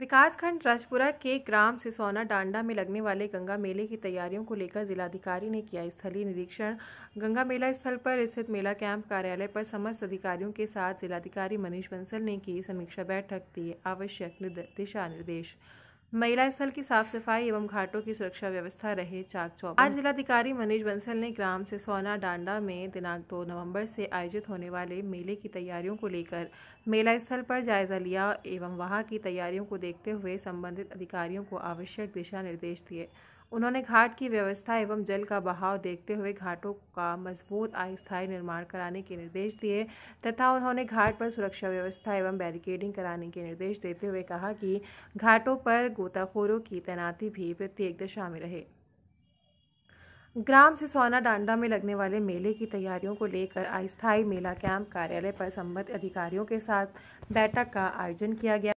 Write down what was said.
विकासखंड राजपुरा के ग्राम सिसौना डांडा में लगने वाले गंगा मेले की तैयारियों को लेकर जिलाधिकारी ने किया स्थलीय निरीक्षण गंगा मेला स्थल पर स्थित मेला कैंप कार्यालय पर समस्त अधिकारियों के साथ जिलाधिकारी मनीष बंसल ने की समीक्षा बैठक दी आवश्यक दिशा निर्देश महिला स्थल की साफ सफाई एवं घाटों की सुरक्षा व्यवस्था रहे चाक चौक आज जिलाधिकारी मनीष बंसल ने ग्राम से सोना डांडा में दिनांक दो नवंबर से आयोजित होने वाले मेले की तैयारियों को लेकर मेला स्थल पर जायजा लिया एवं वहां की तैयारियों को देखते हुए संबंधित अधिकारियों को आवश्यक दिशा निर्देश दिए उन्होंने घाट की व्यवस्था एवं जल का बहाव देखते हुए घाटों का मजबूत अस्थायी निर्माण कराने के निर्देश दिए तथा उन्होंने घाट पर सुरक्षा व्यवस्था एवं बैरिकेडिंग कराने के निर्देश देते हुए कहा कि घाटों पर गोताखोरों की तैनाती भी प्रत्येक दशा में रहे ग्राम से सोना डांडा में लगने वाले मेले की तैयारियों को लेकर अस्थायी मेला कैंप कार्यालय पर संबद्ध अधिकारियों के साथ बैठक का आयोजन किया गया